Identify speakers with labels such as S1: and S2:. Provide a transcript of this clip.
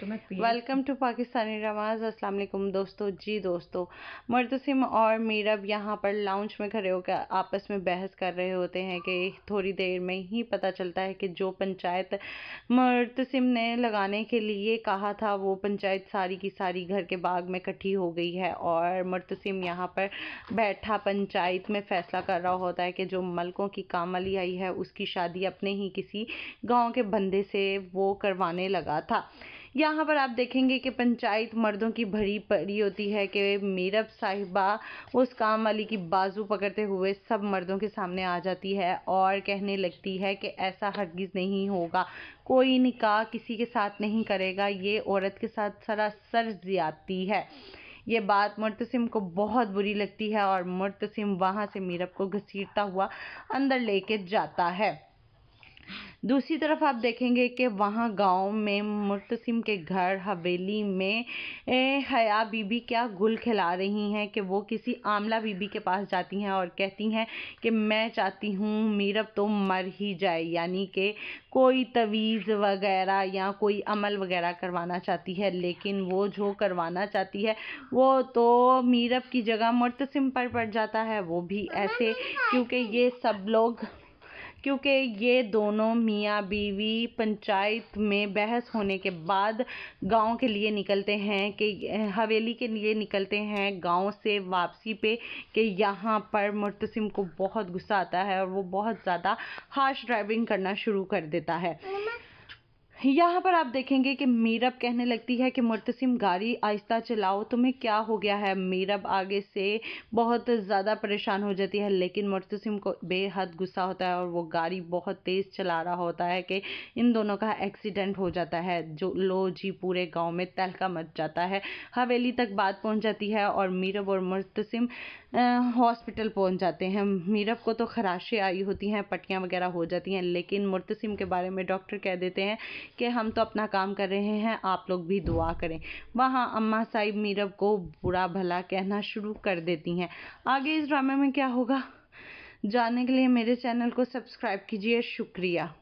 S1: तुम्हें welcome to Pakistani रवाज अस्सलाम वालेकुम दोस्तों जी दोस्तों मर्तसिम और मीरब यहाँ पर लाउंज में खड़े होकर आपस में बहस कर रहे होते हैं कि थोड़ी देर में ही पता चलता है कि जो पंचायत मर्तसिम ने लगाने के लिए कहा था वो पंचायत सारी की सारी घर के बाग में इकट्ठी हो गई है और मर्तसिम यहाँ पर बैठा पंचायत में फैसला कर रहा होता है कि जो मलकों की कामली आई है उसकी शादी अपने ही किसी गांव के बंदे से वो करवाने लगा था यहाँ पर आप देखेंगे कि पंचायत मर्दों की भरी पड़ी होती है कि मीरब साहिबा उस काम वाली की बाजू पकड़ते हुए सब मर्दों के सामने आ जाती है और कहने लगती है कि ऐसा हरगिज़ नहीं होगा कोई निकाह किसी के साथ नहीं करेगा ये औरत के साथ सरासर ज़्यादती है ये बात मुर्तसिम को बहुत बुरी लगती है और मुर्तसिम वहाँ से मीरब को घसीटता हुआ अंदर लेके जाता है दूसरी तरफ आप देखेंगे कि वहाँ गांव में मुतसिम के घर हवेली में हया बीबी क्या गुल खिला रही हैं कि वो किसी आमला बीबी के पास जाती हैं और कहती हैं कि मैं चाहती हूँ मीरब तो मर ही जाए यानी कि कोई तवीज़ वगैरह या कोई अमल वगैरह करवाना चाहती है लेकिन वो जो करवाना चाहती है वो तो मीरब की जगह मुतसम पर पड़ जाता है वो भी तो ऐसे क्योंकि ये सब लोग क्योंकि ये दोनों मियाँ बीवी पंचायत में बहस होने के बाद गांव के लिए निकलते हैं कि हवेली के लिए निकलते हैं गांव से वापसी पे कि यहाँ पर मुतसम को बहुत गुस्सा आता है और वो बहुत ज़्यादा हार्श ड्राइविंग करना शुरू कर देता है तो यहाँ पर आप देखेंगे कि मीरब कहने लगती है कि मुर्तसिम गाड़ी आहिस्ता चलाओ तुम्हें क्या हो गया है मीरब आगे से बहुत ज़्यादा परेशान हो जाती है लेकिन मुर्तसिम को बेहद गुस्सा होता है और वो गाड़ी बहुत तेज़ चला रहा होता है कि इन दोनों का एक्सीडेंट हो जाता है जो लो जी पूरे गाँव में तहलका मच जाता है हवेली तक बात पहुँच जाती है और मीरब और मुर्तसिम हॉस्पिटल पहुँच जाते हैं मीरब को तो खराशें आई होती हैं पट्टियाँ वगैरह हो जाती हैं लेकिन मुर्तसिम के बारे में डॉक्टर कह देते हैं कि हम तो अपना काम कर रहे हैं आप लोग भी दुआ करें वहाँ अम्मा साहिब मीरब को बुरा भला कहना शुरू कर देती हैं आगे इस ड्रामे में क्या होगा जानने के लिए मेरे चैनल को सब्सक्राइब कीजिए शुक्रिया